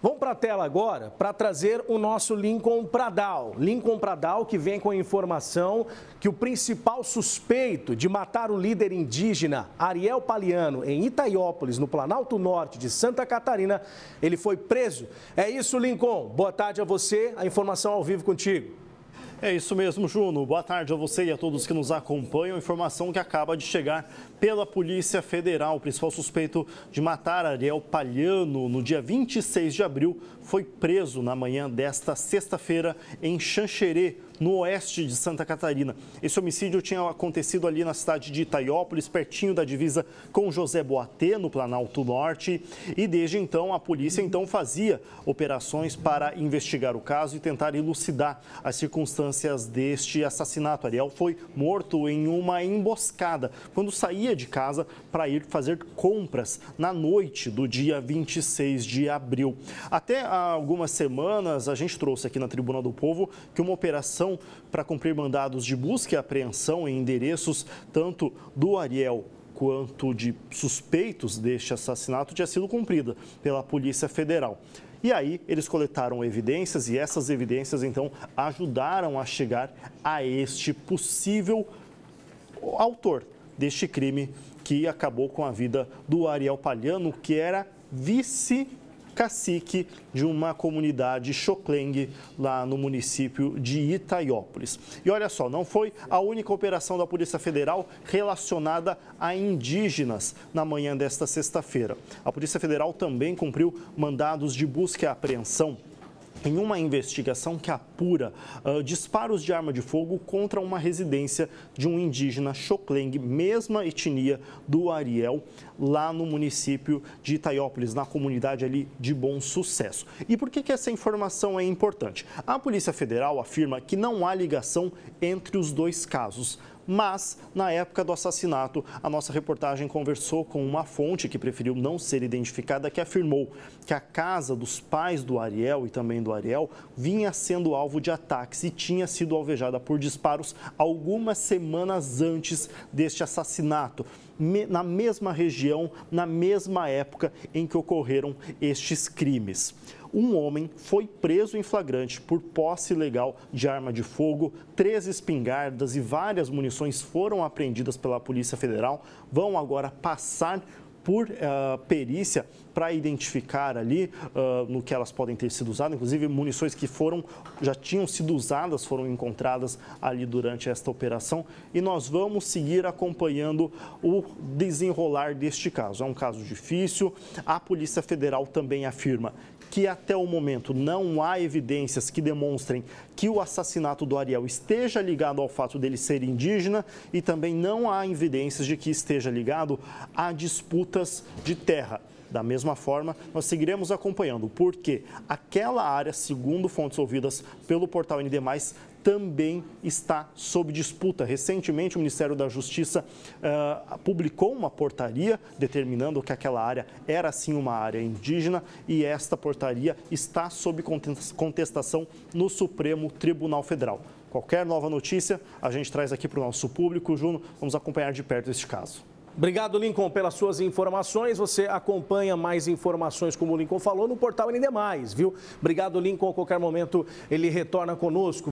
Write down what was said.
Vamos para a tela agora para trazer o nosso Lincoln Pradal. Lincoln Pradal que vem com a informação que o principal suspeito de matar o líder indígena Ariel Paliano em Itaiópolis, no Planalto Norte de Santa Catarina, ele foi preso. É isso, Lincoln. Boa tarde a você. A informação ao vivo contigo. É isso mesmo, Juno. Boa tarde a você e a todos que nos acompanham. Informação que acaba de chegar pela Polícia Federal. O principal suspeito de matar Ariel Palhano no dia 26 de abril foi preso na manhã desta sexta-feira em Xanxerê, no oeste de Santa Catarina. Esse homicídio tinha acontecido ali na cidade de Itaiópolis, pertinho da divisa com José Boatê, no Planalto Norte. E desde então, a polícia então fazia operações para investigar o caso e tentar elucidar as circunstâncias deste assassinato. Ariel foi morto em uma emboscada quando saía de casa para ir fazer compras na noite do dia 26 de abril. Até há algumas semanas, a gente trouxe aqui na Tribuna do Povo que uma operação para cumprir mandados de busca e apreensão em endereços tanto do Ariel quanto de suspeitos deste assassinato tinha sido cumprida pela Polícia Federal. E aí eles coletaram evidências e essas evidências então ajudaram a chegar a este possível autor deste crime que acabou com a vida do Ariel Palhano, que era vice cacique de uma comunidade xokleng lá no município de Itaiópolis. E olha só, não foi a única operação da Polícia Federal relacionada a indígenas na manhã desta sexta-feira. A Polícia Federal também cumpriu mandados de busca e apreensão em uma investigação que apura uh, disparos de arma de fogo contra uma residência de um indígena Xokleng, mesma etnia do Ariel, lá no município de Itaiópolis, na comunidade ali de Bom Sucesso. E por que, que essa informação é importante? A Polícia Federal afirma que não há ligação entre os dois casos, mas na época do assassinato, a nossa reportagem conversou com uma fonte que preferiu não ser identificada, que afirmou que a casa dos pais do Ariel e também do Ariel vinha sendo alvo de ataques e tinha sido alvejada por disparos algumas semanas antes deste assassinato na mesma região, na mesma época em que ocorreram estes crimes um homem foi preso em flagrante por posse ilegal de arma de fogo, três espingardas e várias munições foram apreendidas pela Polícia Federal, vão agora passar por uh, perícia para identificar ali uh, no que elas podem ter sido usadas, inclusive munições que foram já tinham sido usadas foram encontradas ali durante esta operação e nós vamos seguir acompanhando o desenrolar deste caso. É um caso difícil. A Polícia Federal também afirma que até o momento não há evidências que demonstrem que o assassinato do Ariel esteja ligado ao fato dele ser indígena e também não há evidências de que esteja ligado à disputa disputas de terra. Da mesma forma, nós seguiremos acompanhando, porque aquela área, segundo fontes ouvidas pelo portal ND, também está sob disputa. Recentemente, o Ministério da Justiça uh, publicou uma portaria determinando que aquela área era sim uma área indígena e esta portaria está sob contestação no Supremo Tribunal Federal. Qualquer nova notícia a gente traz aqui para o nosso público. Juno, vamos acompanhar de perto este caso. Obrigado, Lincoln, pelas suas informações. Você acompanha mais informações, como o Lincoln falou, no portal ND+, viu? Obrigado, Lincoln. A qualquer momento ele retorna conosco.